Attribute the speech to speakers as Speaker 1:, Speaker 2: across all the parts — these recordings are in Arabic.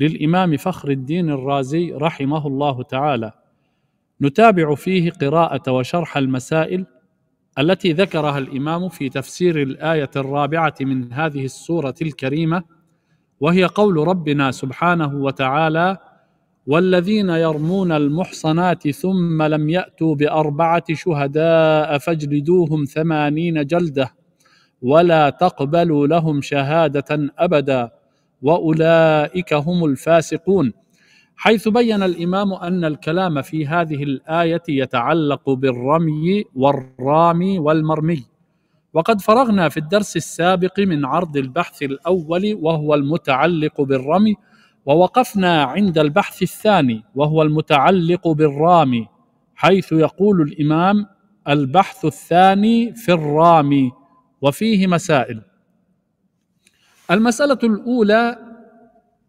Speaker 1: للامام فخر الدين الرازي رحمه الله تعالى نتابع فيه قراءه وشرح المسائل التي ذكرها الامام في تفسير الايه الرابعه من هذه السوره الكريمه وهي قول ربنا سبحانه وتعالى والذين يرمون المحصنات ثم لم ياتوا باربعه شهداء فاجلدوهم ثمانين جلده ولا تقبلوا لهم شهاده ابدا واولئك هم الفاسقون حيث بين الامام ان الكلام في هذه الايه يتعلق بالرمي والرامي والمرمي وقد فرغنا في الدرس السابق من عرض البحث الاول وهو المتعلق بالرمي ووقفنا عند البحث الثاني وهو المتعلق بالرامي حيث يقول الامام البحث الثاني في الرامي وفيه مسائل المساله الاولى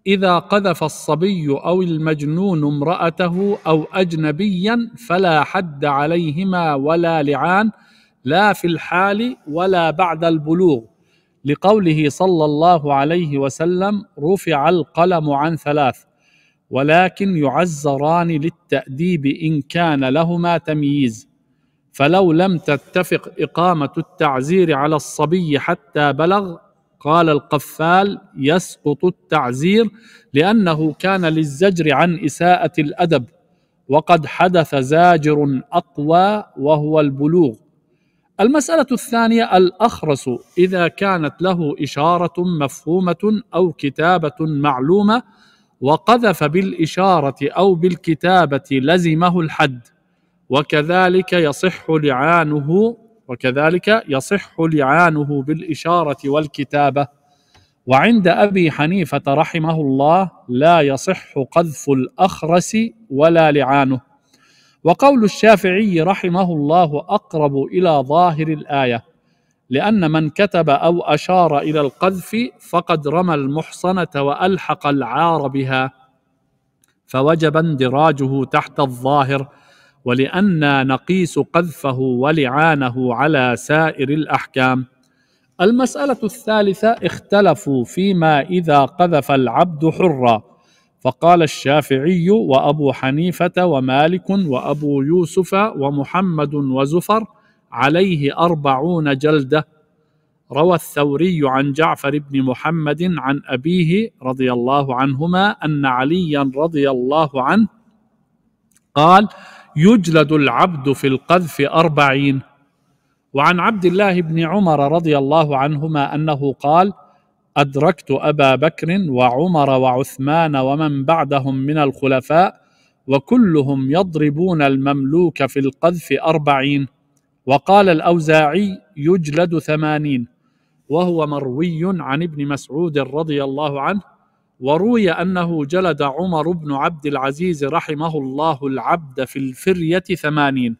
Speaker 1: اذا قذف الصبي او المجنون امراته او اجنبيا فلا حد عليهما ولا لعان لا في الحال ولا بعد البلوغ لقوله صلى الله عليه وسلم رفع القلم عن ثلاث ولكن يعزران للتاديب ان كان لهما تمييز فلو لم تتفق اقامه التعزير على الصبي حتى بلغ قال القفال يسقط التعزير لأنه كان للزجر عن إساءة الأدب وقد حدث زاجر أقوى وهو البلوغ المسألة الثانية الأخرس إذا كانت له إشارة مفهومة أو كتابة معلومة وقذف بالإشارة أو بالكتابة لزمه الحد وكذلك يصح لعانه وكذلك يصح لعانه بالإشارة والكتابة وعند أبي حنيفة رحمه الله لا يصح قذف الأخرس ولا لعانه وقول الشافعي رحمه الله أقرب إلى ظاهر الآية لأن من كتب أو أشار إلى القذف فقد رمى المحصنة وألحق العار بها فوجب اندراجه تحت الظاهر ولأنا نقيس قذفه ولعانه على سائر الأحكام المسألة الثالثة اختلفوا فيما إذا قذف العبد حرا فقال الشافعي وأبو حنيفة ومالك وأبو يوسف ومحمد وزفر عليه أربعون جلدة روى الثوري عن جعفر بن محمد عن أبيه رضي الله عنهما أن عليا رضي الله عنه قال يجلد العبد في القذف أربعين وعن عبد الله بن عمر رضي الله عنهما أنه قال أدركت أبا بكر وعمر وعثمان ومن بعدهم من الخلفاء وكلهم يضربون المملوك في القذف أربعين وقال الأوزاعي يجلد ثمانين وهو مروي عن ابن مسعود رضي الله عنه وروي أنه جلد عمر بن عبد العزيز رحمه الله العبد في الفرية ثمانين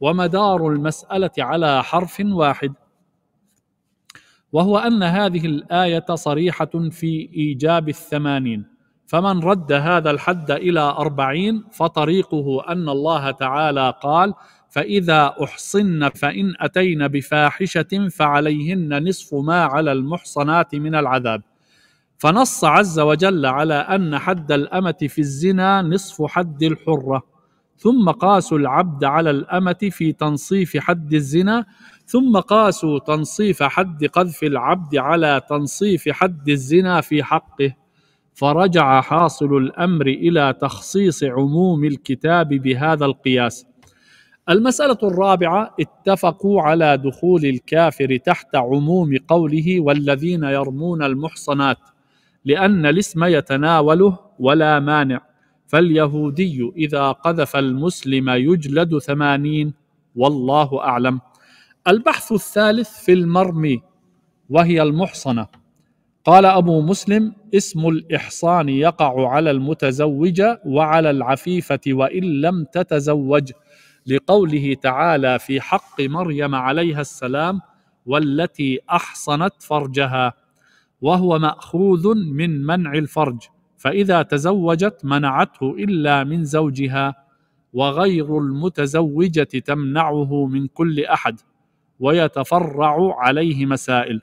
Speaker 1: ومدار المسألة على حرف واحد وهو أن هذه الآية صريحة في إيجاب الثمانين فمن رد هذا الحد إلى أربعين فطريقه أن الله تعالى قال فإذا أحصن فإن أتين بفاحشة فعليهن نصف ما على المحصنات من العذاب فنص عز وجل على أن حد الأمة في الزنا نصف حد الحرة ثم قاسوا العبد على الأمة في تنصيف حد الزنا ثم قاسوا تنصيف حد قذف العبد على تنصيف حد الزنا في حقه فرجع حاصل الأمر إلى تخصيص عموم الكتاب بهذا القياس المسألة الرابعة اتفقوا على دخول الكافر تحت عموم قوله والذين يرمون المحصنات لأن الاسم يتناوله ولا مانع فاليهودي إذا قذف المسلم يجلد ثمانين والله أعلم البحث الثالث في المرمي وهي المحصنة قال أبو مسلم اسم الإحصان يقع على المتزوجة وعلى العفيفة وإن لم تتزوج لقوله تعالى في حق مريم عليها السلام والتي أحصنت فرجها وهو ماخوذ من منع الفرج فاذا تزوجت منعته الا من زوجها وغير المتزوجه تمنعه من كل احد ويتفرع عليه مسائل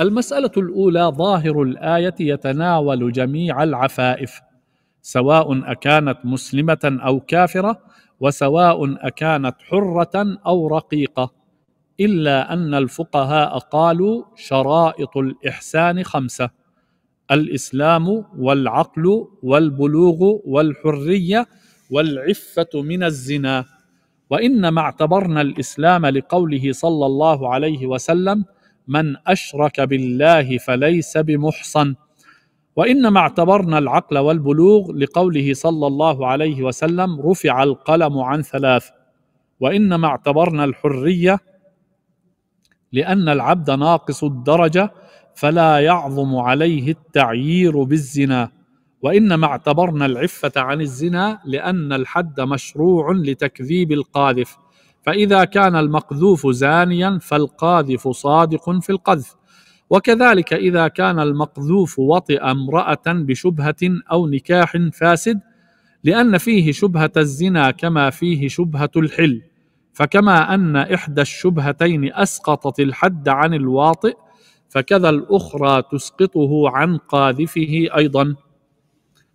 Speaker 1: المساله الاولى ظاهر الايه يتناول جميع العفائف سواء اكانت مسلمه او كافره وسواء اكانت حره او رقيقه الا ان الفقهاء قالوا شرائط الاحسان خمسه الاسلام والعقل والبلوغ والحريه والعفه من الزنا وانما اعتبرنا الاسلام لقوله صلى الله عليه وسلم من اشرك بالله فليس بمحصن وانما اعتبرنا العقل والبلوغ لقوله صلى الله عليه وسلم رفع القلم عن ثلاث وانما اعتبرنا الحريه لأن العبد ناقص الدرجة فلا يعظم عليه التعيير بالزنا وإنما اعتبرنا العفة عن الزنا لأن الحد مشروع لتكذيب القاذف فإذا كان المقذوف زانيا فالقاذف صادق في القذف وكذلك إذا كان المقذوف وطئ امرأة بشبهة أو نكاح فاسد لأن فيه شبهة الزنا كما فيه شبهة الحل فكما ان احدى الشبهتين اسقطت الحد عن الواطئ فكذا الاخرى تسقطه عن قاذفه ايضا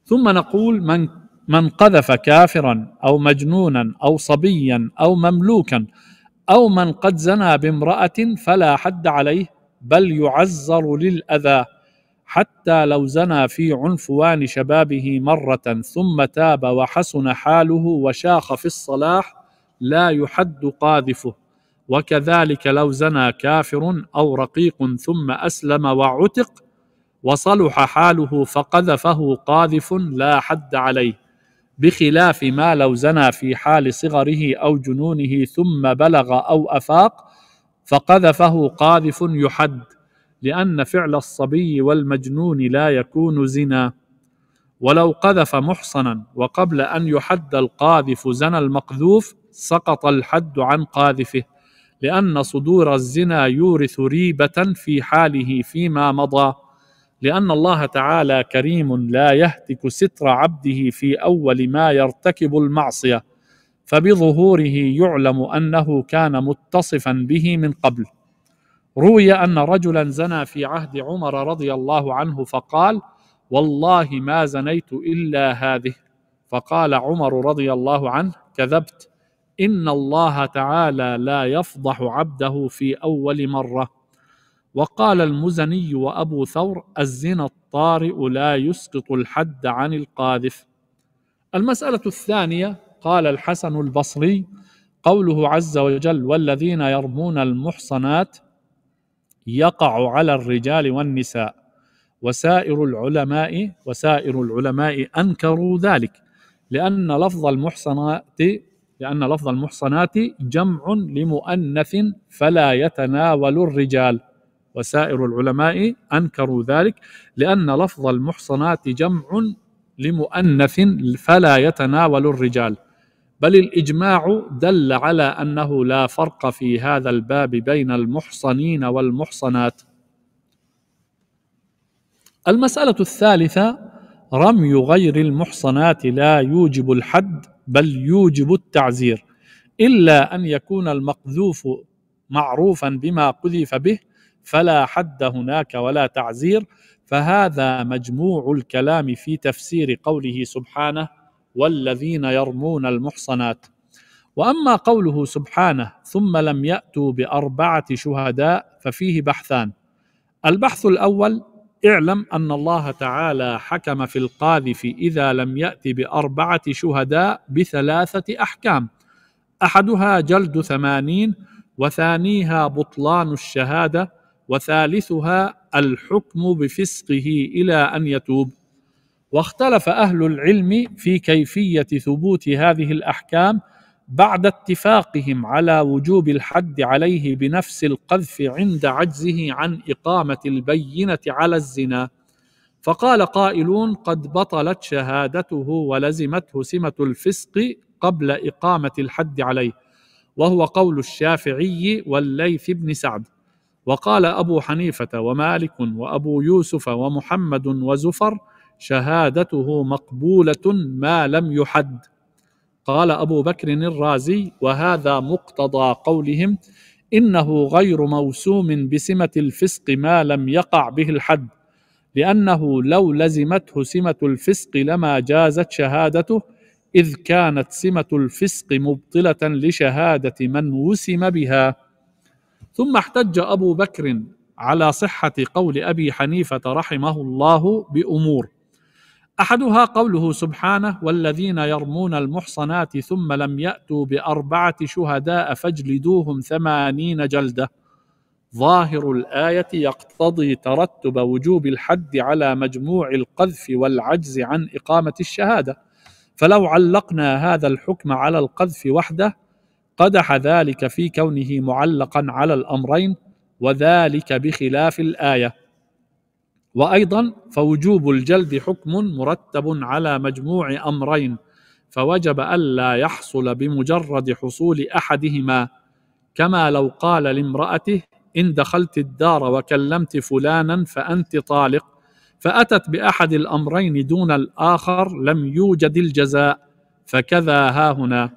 Speaker 1: ثم نقول من من قذف كافرا او مجنونا او صبيا او مملوكا او من قد زنى بامراه فلا حد عليه بل يعزر للاذى حتى لو زنى في عنفوان شبابه مره ثم تاب وحسن حاله وشاخ في الصلاح لا يحد قاذفه وكذلك لو زنى كافر او رقيق ثم اسلم وعتق وصلح حاله فقذفه قاذف لا حد عليه بخلاف ما لو زنى في حال صغره او جنونه ثم بلغ او افاق فقذفه قاذف يحد لان فعل الصبي والمجنون لا يكون زنا ولو قذف محصنا وقبل ان يحد القاذف زنى المقذوف سقط الحد عن قاذفه لأن صدور الزنا يورث ريبة في حاله فيما مضى لأن الله تعالى كريم لا يهتك ستر عبده في أول ما يرتكب المعصية فبظهوره يعلم أنه كان متصفا به من قبل روي أن رجلا زنى في عهد عمر رضي الله عنه فقال والله ما زنيت إلا هذه فقال عمر رضي الله عنه كذبت ان الله تعالى لا يفضح عبده في اول مره وقال المزني وابو ثور الزنا الطارئ لا يسقط الحد عن القاذف المساله الثانيه قال الحسن البصري قوله عز وجل والذين يرمون المحصنات يقع على الرجال والنساء وسائر العلماء وسائر العلماء انكروا ذلك لان لفظ المحصنات لأن لفظ المحصنات جمع لمؤنث فلا يتناول الرجال وسائر العلماء أنكروا ذلك لأن لفظ المحصنات جمع لمؤنث فلا يتناول الرجال بل الإجماع دل على أنه لا فرق في هذا الباب بين المحصنين والمحصنات المسألة الثالثة رمي غير المحصنات لا يوجب الحد بل يوجب التعزير إلا أن يكون المقذوف معروفا بما قذف به فلا حد هناك ولا تعزير فهذا مجموع الكلام في تفسير قوله سبحانه والذين يرمون المحصنات واما قوله سبحانه ثم لم ياتوا باربعه شهداء ففيه بحثان البحث الاول اعلم أن الله تعالى حكم في القاذف إذا لم يأتي بأربعة شهداء بثلاثة أحكام أحدها جلد ثمانين وثانيها بطلان الشهادة وثالثها الحكم بفسقه إلى أن يتوب واختلف أهل العلم في كيفية ثبوت هذه الأحكام بعد اتفاقهم على وجوب الحد عليه بنفس القذف عند عجزه عن اقامه البينه على الزنا فقال قائلون قد بطلت شهادته ولزمته سمه الفسق قبل اقامه الحد عليه وهو قول الشافعي والليث بن سعد وقال ابو حنيفه ومالك وابو يوسف ومحمد وزفر شهادته مقبوله ما لم يحد قال أبو بكر الرازي وهذا مقتضى قولهم إنه غير موسوم بسمة الفسق ما لم يقع به الحد لأنه لو لزمته سمة الفسق لما جازت شهادته إذ كانت سمة الفسق مبطلة لشهادة من وسم بها ثم احتج أبو بكر على صحة قول أبي حنيفة رحمه الله بأمور احدها قوله سبحانه والذين يرمون المحصنات ثم لم ياتوا باربعه شهداء فاجلدوهم ثمانين جلده ظاهر الايه يقتضي ترتب وجوب الحد على مجموع القذف والعجز عن اقامه الشهاده فلو علقنا هذا الحكم على القذف وحده قدح ذلك في كونه معلقا على الامرين وذلك بخلاف الايه وايضا فوجوب الجلد حكم مرتب على مجموع امرين فوجب الا يحصل بمجرد حصول احدهما كما لو قال لامراته ان دخلت الدار وكلمت فلانا فانت طالق فاتت باحد الامرين دون الاخر لم يوجد الجزاء فكذا ها هنا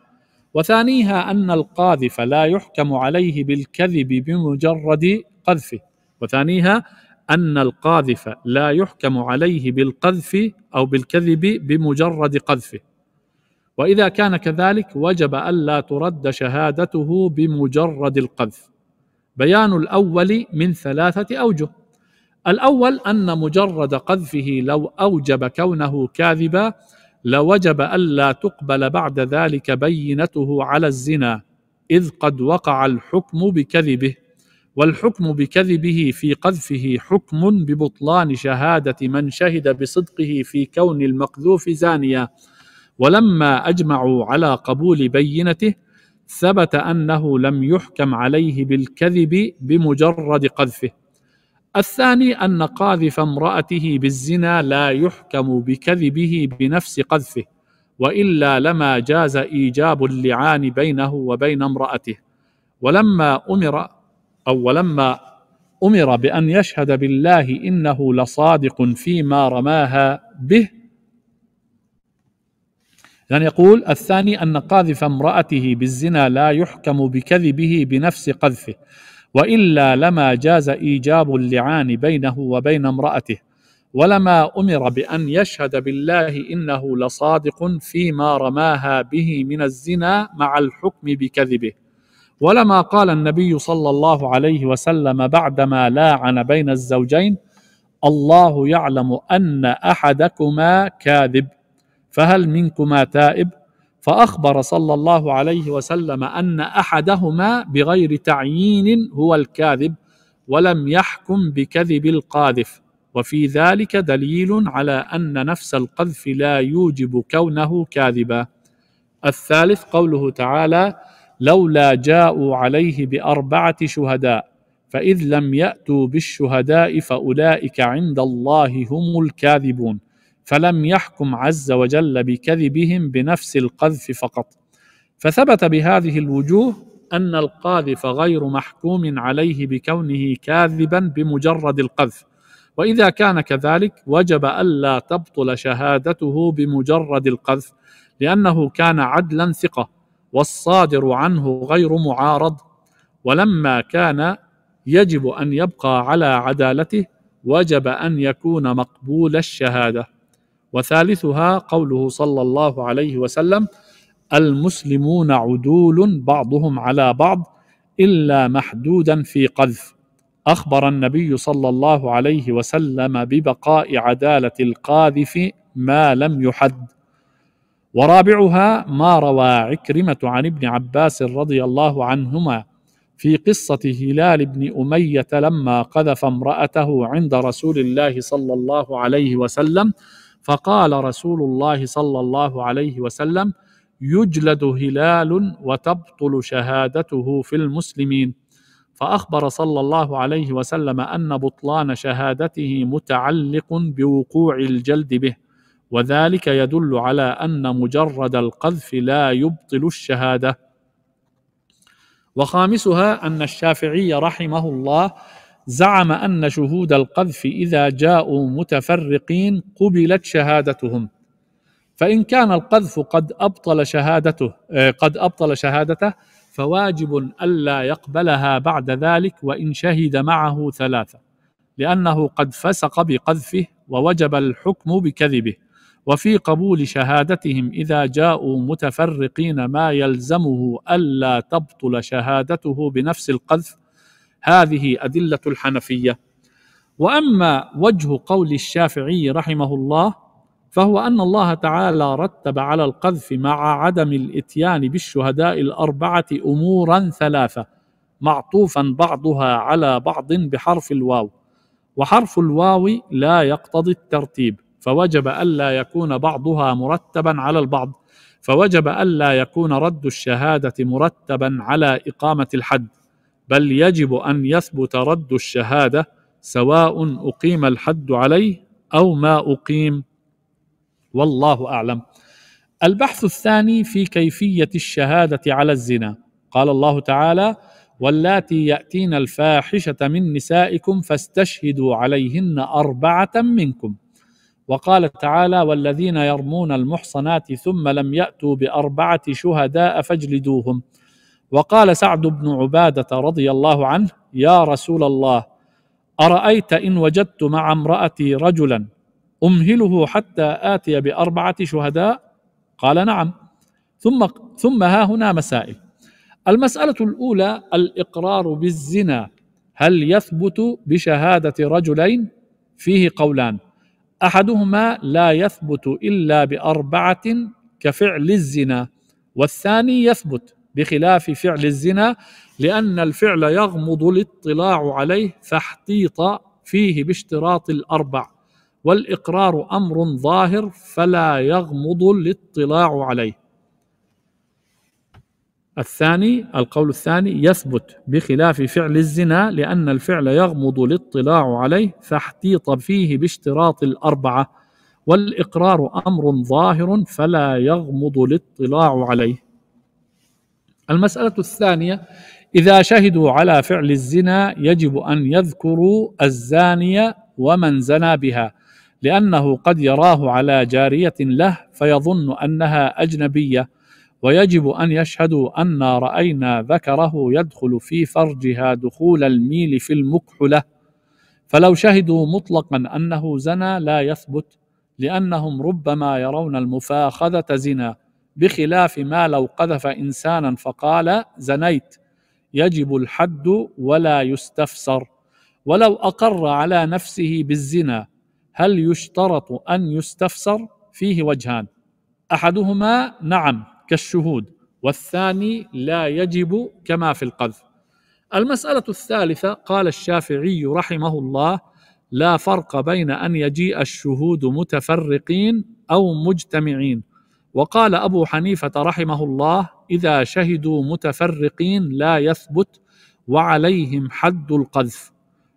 Speaker 1: وثانيها ان القاذف لا يحكم عليه بالكذب بمجرد قذفه وثانيها أن القاذف لا يحكم عليه بالقذف أو بالكذب بمجرد قذفه وإذا كان كذلك وجب ألا ترد شهادته بمجرد القذف بيان الأول من ثلاثة أوجه الأول أن مجرد قذفه لو أوجب كونه كاذبا لوجب ألا تقبل بعد ذلك بينته على الزنا إذ قد وقع الحكم بكذبه والحكم بكذبه في قذفه حكم ببطلان شهاده من شهد بصدقه في كون المقذوف زانيا ولما اجمعوا على قبول بينته ثبت انه لم يحكم عليه بالكذب بمجرد قذفه الثاني ان قاذف امراته بالزنا لا يحكم بكذبه بنفس قذفه والا لما جاز ايجاب اللعان بينه وبين امراته ولما امر أو ولما أمر بأن يشهد بالله إنه لصادق فيما رماها به يعني يقول الثاني أن قاذف امرأته بالزنا لا يحكم بكذبه بنفس قذفه وإلا لما جاز إيجاب اللعان بينه وبين امرأته ولما أمر بأن يشهد بالله إنه لصادق فيما رماها به من الزنا مع الحكم بكذبه ولما قال النبي صلى الله عليه وسلم بعدما لاعن بين الزوجين الله يعلم ان احدكما كاذب فهل منكما تائب فاخبر صلى الله عليه وسلم ان احدهما بغير تعيين هو الكاذب ولم يحكم بكذب القاذف وفي ذلك دليل على ان نفس القذف لا يوجب كونه كاذبا الثالث قوله تعالى لولا جاءوا عليه باربعه شهداء فاذ لم ياتوا بالشهداء فاولئك عند الله هم الكاذبون فلم يحكم عز وجل بكذبهم بنفس القذف فقط فثبت بهذه الوجوه ان القاذف غير محكوم عليه بكونه كاذبا بمجرد القذف واذا كان كذلك وجب الا تبطل شهادته بمجرد القذف لانه كان عدلا ثقه والصادر عنه غير معارض ولما كان يجب ان يبقى على عدالته وجب ان يكون مقبول الشهاده وثالثها قوله صلى الله عليه وسلم المسلمون عدول بعضهم على بعض الا محدودا في قذف اخبر النبي صلى الله عليه وسلم ببقاء عداله القاذف ما لم يحد ورابعها ما روى عكرمه عن ابن عباس رضي الله عنهما في قصه هلال بن اميه لما قذف امراته عند رسول الله صلى الله عليه وسلم فقال رسول الله صلى الله عليه وسلم يجلد هلال وتبطل شهادته في المسلمين فاخبر صلى الله عليه وسلم ان بطلان شهادته متعلق بوقوع الجلد به وذلك يدل على أن مجرد القذف لا يبطل الشهادة وخامسها أن الشافعي رحمه الله زعم أن شهود القذف إذا جاءوا متفرقين قبلت شهادتهم فإن كان القذف قد أبطل شهادته آه، قد أبطل شهادته فواجب ألا يقبلها بعد ذلك وإن شهد معه ثلاثة لأنه قد فسق بقذفه ووجب الحكم بكذبه وفي قبول شهادتهم اذا جاءوا متفرقين ما يلزمه الا تبطل شهادته بنفس القذف هذه ادله الحنفيه واما وجه قول الشافعي رحمه الله فهو ان الله تعالى رتب على القذف مع عدم الاتيان بالشهداء الاربعه امورا ثلاثه معطوفا بعضها على بعض بحرف الواو وحرف الواو لا يقتضي الترتيب فوجب ألا يكون بعضها مرتبا على البعض فوجب ألا يكون رد الشهادة مرتبا على إقامة الحد بل يجب أن يثبت رد الشهادة سواء أقيم الحد عليه أو ما أقيم والله أعلم البحث الثاني في كيفية الشهادة على الزنا قال الله تعالى واللاتي يأتين الفاحشة من نسائكم فاستشهدوا عليهن أربعة منكم وقال تعالى والذين يرمون المحصنات ثم لم يأتوا بأربعة شهداء فاجلدوهم وقال سعد بن عبادة رضي الله عنه يا رسول الله أرأيت إن وجدت مع امرأتي رجلا أمهله حتى آتي بأربعة شهداء قال نعم ثم ثم ها هنا مسائل المسألة الأولى الإقرار بالزنا هل يثبت بشهادة رجلين فيه قولان احدهما لا يثبت الا باربعه كفعل الزنا والثاني يثبت بخلاف فعل الزنا لان الفعل يغمض الاطلاع عليه فاحتيط فيه باشتراط الاربع والاقرار امر ظاهر فلا يغمض الاطلاع عليه الثاني القول الثاني يثبت بخلاف فعل الزنا لأن الفعل يغمض الاطلاع عليه فاحتيط فيه باشتراط الأربعة والإقرار أمر ظاهر فلا يغمض الاطلاع عليه المسألة الثانية إذا شهدوا على فعل الزنا يجب أن يذكروا الزانية ومن زنى بها لأنه قد يراه على جارية له فيظن أنها أجنبية ويجب أن يشهدوا أنا رأينا ذكره يدخل في فرجها دخول الميل في المكحلة فلو شهدوا مطلقا أنه زنى لا يثبت لأنهم ربما يرون المفاخذة زنا بخلاف ما لو قذف إنسانا فقال زنيت يجب الحد ولا يستفسر ولو أقر على نفسه بالزنا هل يشترط أن يستفسر فيه وجهان أحدهما نعم كالشهود والثاني لا يجب كما في القذف المسألة الثالثة قال الشافعي رحمه الله لا فرق بين أن يجيء الشهود متفرقين أو مجتمعين وقال أبو حنيفة رحمه الله إذا شهدوا متفرقين لا يثبت وعليهم حد القذف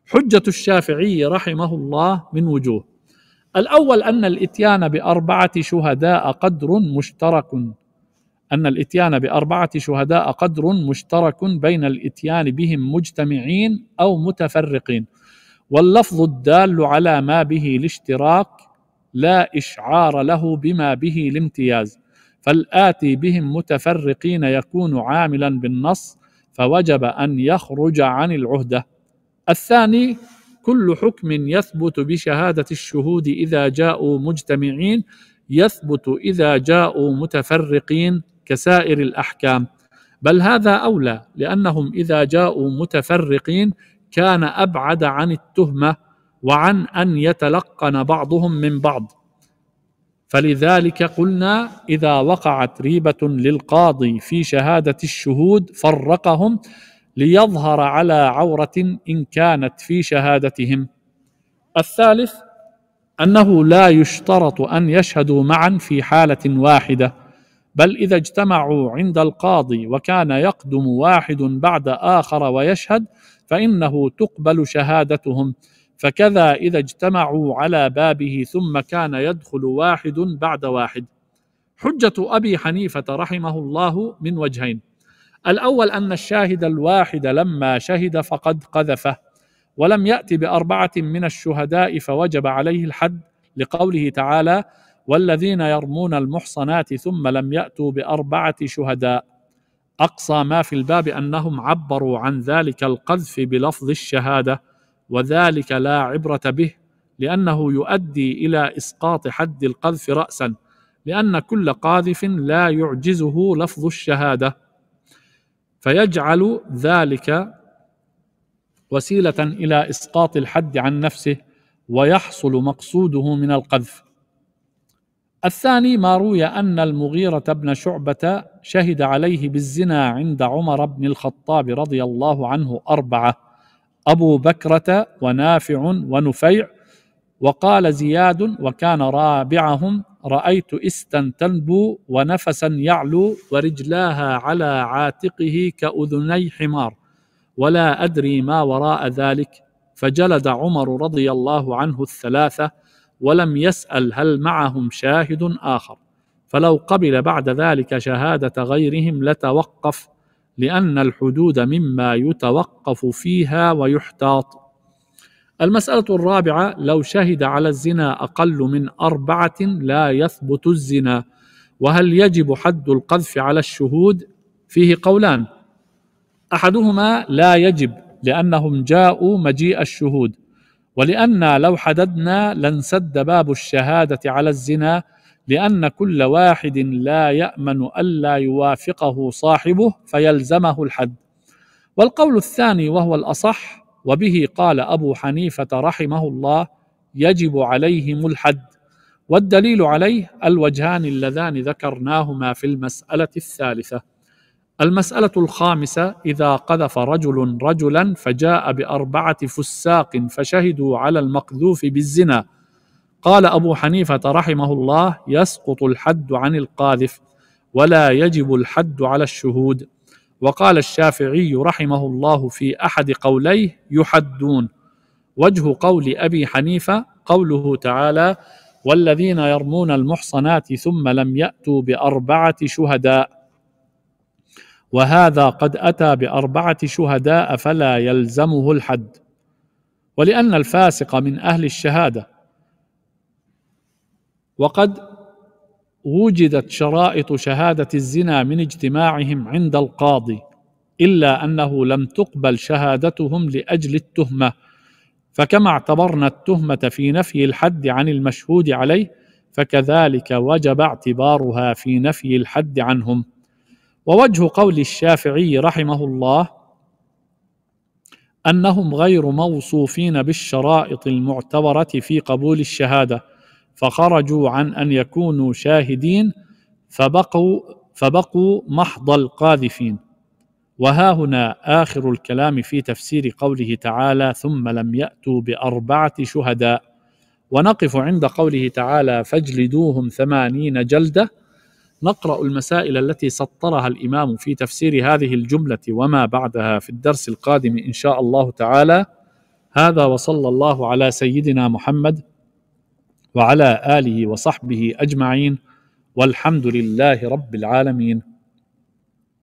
Speaker 1: حجة الشافعي رحمه الله من وجوه الأول أن الإتيان بأربعة شهداء قدر مشترك أن الإتيان بأربعة شهداء قدر مشترك بين الإتيان بهم مجتمعين أو متفرقين واللفظ الدال على ما به الاشتراك لا إشعار له بما به الامتياز فالآتي بهم متفرقين يكون عاملا بالنص فوجب أن يخرج عن العهدة الثاني كل حكم يثبت بشهادة الشهود إذا جاءوا مجتمعين يثبت إذا جاءوا متفرقين كسائر الاحكام بل هذا اولى لانهم اذا جاءوا متفرقين كان ابعد عن التهمه وعن ان يتلقن بعضهم من بعض فلذلك قلنا اذا وقعت ريبه للقاضي في شهاده الشهود فرقهم ليظهر على عوره ان كانت في شهادتهم الثالث انه لا يشترط ان يشهدوا معا في حاله واحده بل إذا اجتمعوا عند القاضي وكان يقدم واحد بعد آخر ويشهد فإنه تقبل شهادتهم فكذا إذا اجتمعوا على بابه ثم كان يدخل واحد بعد واحد حجة أبي حنيفة رحمه الله من وجهين الأول أن الشاهد الواحد لما شهد فقد قذفه ولم يأتي بأربعة من الشهداء فوجب عليه الحد لقوله تعالى والذين يرمون المحصنات ثم لم ياتوا باربعه شهداء اقصى ما في الباب انهم عبروا عن ذلك القذف بلفظ الشهاده وذلك لا عبره به لانه يؤدي الى اسقاط حد القذف راسا لان كل قاذف لا يعجزه لفظ الشهاده فيجعل ذلك وسيله الى اسقاط الحد عن نفسه ويحصل مقصوده من القذف الثاني ما روي أن المغيرة بن شعبة شهد عليه بالزنا عند عمر بن الخطاب رضي الله عنه أربعة أبو بكرة ونافع ونفيع وقال زياد وكان رابعهم رأيت إستا تنبو ونفسا يعلو ورجلاها على عاتقه كأذني حمار ولا أدري ما وراء ذلك فجلد عمر رضي الله عنه الثلاثة ولم يسأل هل معهم شاهد آخر فلو قبل بعد ذلك شهادة غيرهم لتوقف لأن الحدود مما يتوقف فيها ويحتاط المسألة الرابعة لو شهد على الزنا أقل من أربعة لا يثبت الزنا وهل يجب حد القذف على الشهود فيه قولان أحدهما لا يجب لأنهم جاءوا مجيء الشهود ولأن لو حددنا لانسد باب الشهادة على الزنا لأن كل واحد لا يأمن ألا يوافقه صاحبه فيلزمه الحد والقول الثاني وهو الأصح وبه قال أبو حنيفة رحمه الله يجب عليهم الحد والدليل عليه الوجهان اللذان ذكرناهما في المسألة الثالثة المسألة الخامسة إذا قذف رجل رجلا فجاء بأربعة فساق فشهدوا على المقذوف بالزنا قال أبو حنيفة رحمه الله يسقط الحد عن القاذف ولا يجب الحد على الشهود وقال الشافعي رحمه الله في أحد قوليه يحدون وجه قول أبي حنيفة قوله تعالى والذين يرمون المحصنات ثم لم يأتوا بأربعة شهداء وهذا قد اتى باربعه شهداء فلا يلزمه الحد ولان الفاسق من اهل الشهاده وقد وجدت شرائط شهاده الزنا من اجتماعهم عند القاضي الا انه لم تقبل شهادتهم لاجل التهمه فكما اعتبرنا التهمه في نفي الحد عن المشهود عليه فكذلك وجب اعتبارها في نفي الحد عنهم ووجه قول الشافعي رحمه الله انهم غير موصوفين بالشرائط المعتبره في قبول الشهاده فخرجوا عن ان يكونوا شاهدين فبقوا فبقوا محض القاذفين وها هنا اخر الكلام في تفسير قوله تعالى ثم لم ياتوا باربعه شهداء ونقف عند قوله تعالى فاجلدوهم ثمانين جلده نقرا المسائل التي سطرها الامام في تفسير هذه الجمله وما بعدها في الدرس القادم ان شاء الله تعالى هذا وصلى الله على سيدنا محمد وعلى اله وصحبه اجمعين والحمد لله رب العالمين